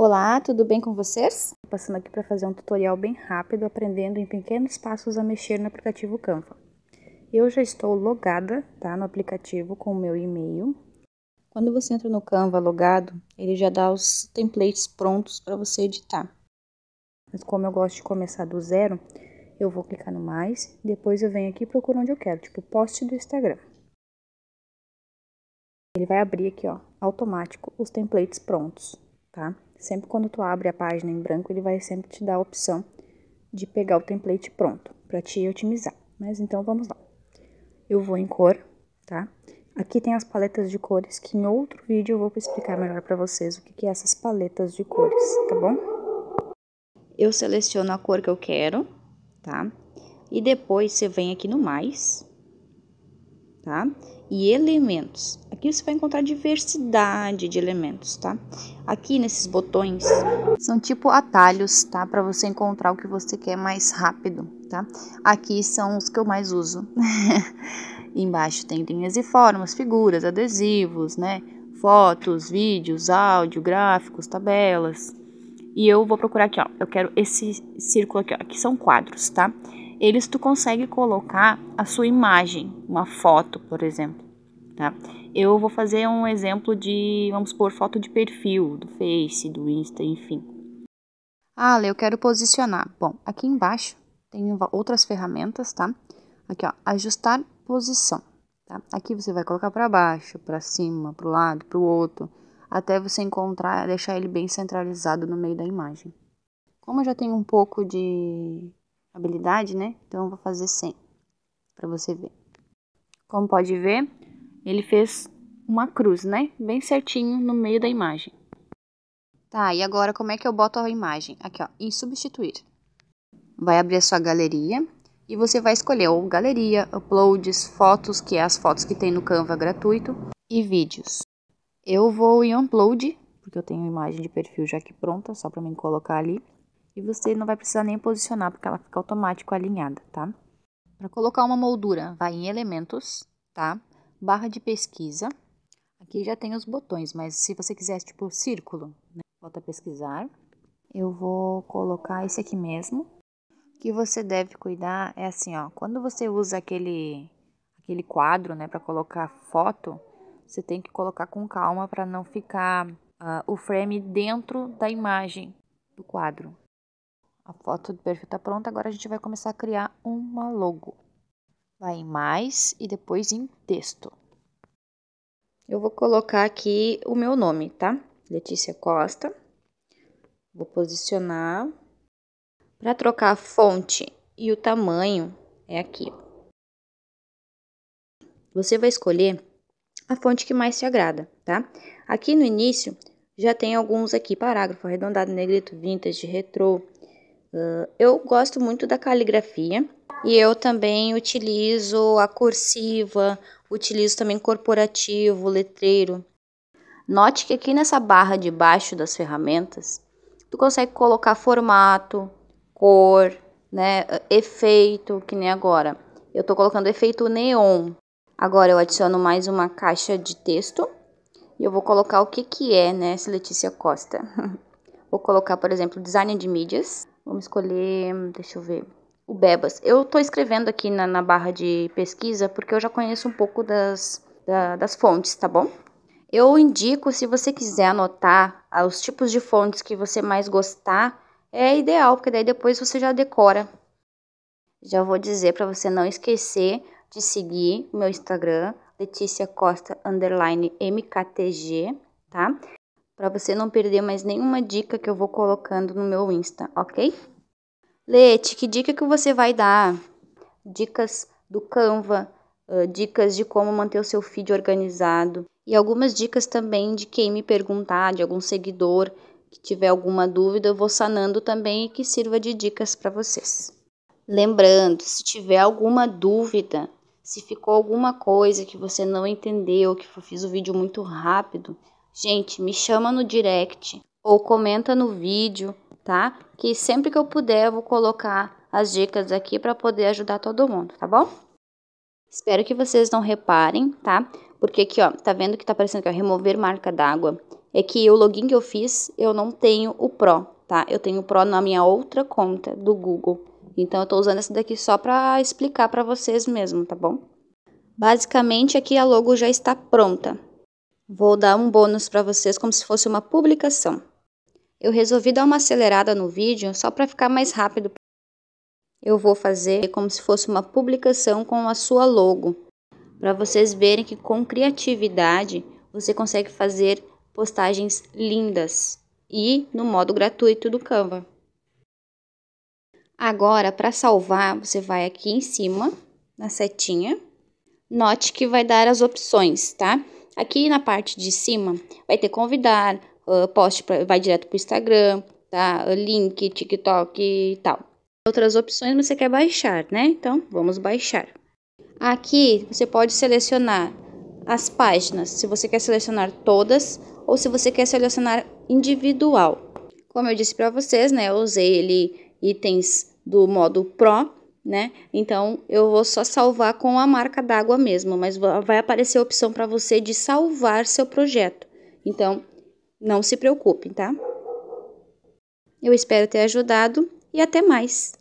Olá, tudo bem com vocês? Passando aqui para fazer um tutorial bem rápido, aprendendo em pequenos passos a mexer no aplicativo Canva. Eu já estou logada tá, no aplicativo com o meu e-mail. Quando você entra no Canva logado, ele já dá os templates prontos para você editar. Mas como eu gosto de começar do zero, eu vou clicar no mais, depois eu venho aqui e procuro onde eu quero, tipo post do Instagram. Ele vai abrir aqui, ó, automático, os templates prontos, tá? Sempre quando tu abre a página em branco, ele vai sempre te dar a opção de pegar o template pronto para te otimizar. Mas então vamos lá. Eu vou em cor, tá? Aqui tem as paletas de cores que em outro vídeo eu vou explicar melhor para vocês o que, que é essas paletas de cores, tá bom? Eu seleciono a cor que eu quero, tá? E depois você vem aqui no mais, tá? e elementos. Aqui você vai encontrar diversidade de elementos, tá? Aqui nesses botões são tipo atalhos, tá? Para você encontrar o que você quer mais rápido, tá? Aqui são os que eu mais uso. Embaixo tem linhas e formas, figuras, adesivos, né? Fotos, vídeos, áudio, gráficos, tabelas. E eu vou procurar aqui, ó. Eu quero esse círculo aqui, ó. Aqui são quadros, tá? eles tu consegue colocar a sua imagem, uma foto, por exemplo, tá? Eu vou fazer um exemplo de, vamos por foto de perfil do Face, do Insta, enfim. Ah, eu quero posicionar. Bom, aqui embaixo tem outras ferramentas, tá? Aqui, ó, ajustar posição. Tá? Aqui você vai colocar para baixo, para cima, para o lado, para o outro, até você encontrar, deixar ele bem centralizado no meio da imagem. Como eu já tenho um pouco de habilidade, né? Então eu vou fazer 100 para você ver. Como pode ver, ele fez uma cruz, né? Bem certinho no meio da imagem. Tá, e agora como é que eu boto a imagem? Aqui, ó, em substituir. Vai abrir a sua galeria e você vai escolher ou galeria, uploads, fotos, que é as fotos que tem no Canva gratuito, e vídeos. Eu vou em upload, porque eu tenho imagem de perfil já aqui pronta, só para mim colocar ali. E você não vai precisar nem posicionar, porque ela fica automático alinhada, tá? Para colocar uma moldura, vai em elementos, tá? Barra de pesquisa. Aqui já tem os botões, mas se você quiser, tipo, círculo, né? Volta a pesquisar. Eu vou colocar esse aqui mesmo. O que você deve cuidar é assim, ó. Quando você usa aquele, aquele quadro, né, para colocar foto, você tem que colocar com calma para não ficar uh, o frame dentro da imagem do quadro. A foto do perfil está pronta, agora a gente vai começar a criar uma logo. Vai em mais e depois em texto. Eu vou colocar aqui o meu nome, tá? Letícia Costa. Vou posicionar. Para trocar a fonte e o tamanho, é aqui. Você vai escolher a fonte que mais te agrada, tá? Aqui no início, já tem alguns aqui, parágrafo arredondado, negrito, vintage, retrô, eu gosto muito da caligrafia e eu também utilizo a cursiva, utilizo também corporativo, letreiro. Note que aqui nessa barra de baixo das ferramentas, tu consegue colocar formato, cor, né, efeito, que nem agora. Eu estou colocando efeito neon. Agora eu adiciono mais uma caixa de texto e eu vou colocar o que que é, né, Letícia Costa. vou colocar, por exemplo, design de mídias. Vamos escolher, deixa eu ver, o Bebas. Eu estou escrevendo aqui na, na, barra de pesquisa porque eu já conheço um pouco das, da, das fontes, tá bom? Eu indico, se você quiser anotar ah, os tipos de fontes que você mais gostar, é ideal, porque daí depois você já decora. Já vou dizer para você não esquecer de seguir meu Instagram, Letícia Costa underline MKTG, tá? para você não perder mais nenhuma dica que eu vou colocando no meu Insta, ok? Leite, que dica que você vai dar? Dicas do Canva, dicas de como manter o seu feed organizado e algumas dicas também de quem me perguntar, de algum seguidor que tiver alguma dúvida, eu vou sanando também e que sirva de dicas para vocês. Lembrando, se tiver alguma dúvida, se ficou alguma coisa que você não entendeu, que eu fiz o vídeo muito rápido, Gente, me chama no direct ou comenta no vídeo, tá? Que sempre que eu puder eu vou colocar as dicas aqui para poder ajudar todo mundo, tá bom? Espero que vocês não reparem, tá? Porque aqui, ó, tá vendo que tá aparecendo aqui, ó, é remover marca d'água. É que o login que eu fiz, eu não tenho o Pro, tá? Eu tenho o Pro na minha outra conta do Google. Então, eu tô usando essa daqui só para explicar para vocês mesmo, tá bom? Basicamente, aqui a logo já está pronta, Vou dar um bônus para vocês como se fosse uma publicação. Eu resolvi dar uma acelerada no vídeo só para ficar mais rápido. Eu vou fazer como se fosse uma publicação com a sua logo, para vocês verem que com criatividade você consegue fazer postagens lindas e no modo gratuito do Canva. Agora, para salvar, você vai aqui em cima, na setinha. Note que vai dar as opções, tá? Aqui na parte de cima vai ter convidar, uh, post pra, vai direto para o Instagram, tá? Link, TikTok e tal. Outras opções você quer baixar, né? Então vamos baixar. Aqui você pode selecionar as páginas, se você quer selecionar todas ou se você quer selecionar individual. Como eu disse para vocês, né, eu usei ele itens do modo Pro, né? Então eu vou só salvar com a marca d'água mesmo, mas vai aparecer a opção para você de salvar seu projeto. Então não se preocupe tá? Eu espero ter ajudado e até mais!